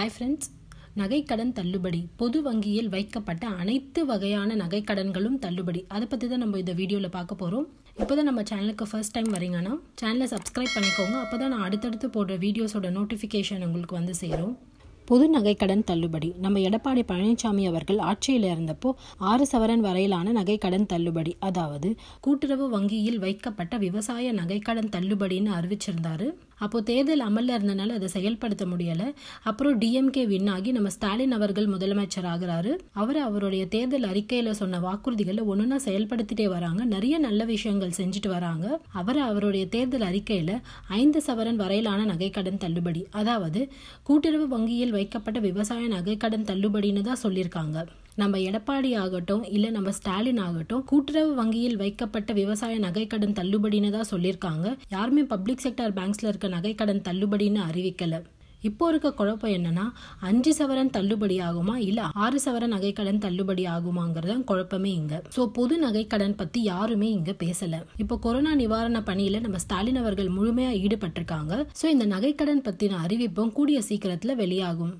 hi friends நகைக்கடன் தள்ளுபடி பொது வங்கியில் வைக்கப்பட்ட அனைத்து வகையான நகைக்கடன்களும் தள்ளுபடி அதை பற்றி தான் நம்ம இந்த வீடியோவில் பார்க்க போகிறோம் இப்போ தான் நம்ம சேனலுக்கு ஃபர்ஸ்ட் டைம் வரீங்கன்னா சேனலை சப்ஸ்கிரைப் பண்ணிக்கோங்க அப்போ தான் நான் அடுத்தடுத்து போடுற வீடியோஸோட நோட்டிஃபிகேஷன் உங்களுக்கு வந்து சேரும் பொது நகைக்கடன் தள்ளுபடி நம்ம எடப்பாடி பழனிசாமி அவர்கள் ஆட்சியில் இருந்தப்போ ஆறு சவரன் வரையிலான நகைக்கடன் தள்ளுபடி அதாவது கூட்டுறவு வங்கியில் வைக்கப்பட்ட விவசாய நகைக்கடன் தள்ளுபடின்னு அறிவிச்சிருந்தாரு அப்போது தேர்தல் அமலில் இருந்தனால அதை செயல்படுத்த முடியலை அப்புறம் டிஎம்கே வின் ஆகி நம்ம ஸ்டாலின் அவர்கள் முதலமைச்சர் ஆகிறாரு அவர் அவருடைய தேர்தல் அறிக்கையில் சொன்ன வாக்குறுதிகளை ஒன்னா செயல்படுத்திட்டே வராங்க நிறைய நல்ல விஷயங்கள் செஞ்சுட்டு வராங்க அவர் அவருடைய தேர்தல் அறிக்கையில் ஐந்து சவரன் வரையிலான நகைக்கடன் தள்ளுபடி அதாவது கூட்டுறவு வங்கியில் வைக்கப்பட்ட விவசாய நகைக்கடன் தள்ளுபடின்னு தான் சொல்லியிருக்காங்க நம்ம எடப்பாடி ஆகட்டும் இல்லை நம்ம ஸ்டாலின் ஆகட்டும் கூட்டுறவு வங்கியில் வைக்கப்பட்ட விவசாய நகைக்கடன் தள்ளுபடின்னு தான் சொல்லியிருக்காங்க யாருமே பப்ளிக் செக்டர் பேங்க்ஸில் இருக்க நகைக்கடன் தள்ளுபடின்னு அறிவிக்கலை இப்போ இருக்க குழப்பம் என்னன்னா அஞ்சு சவரன் தள்ளுபடி ஆகுமா இல்லை ஆறு சவரன் நகைக்கடன் தள்ளுபடி ஆகுமாங்கிறது குழப்பமே இங்க ஸோ பொது நகைக்கடன் பத்தி யாருமே இங்க பேசல இப்போ கொரோனா நிவாரண பணியில நம்ம ஸ்டாலின் அவர்கள் முழுமையா ஈடுபட்டிருக்காங்க ஸோ இந்த நகைக்கடன் பத்தின அறிவிப்பும் கூடிய சீக்கிரத்துல வெளியாகும்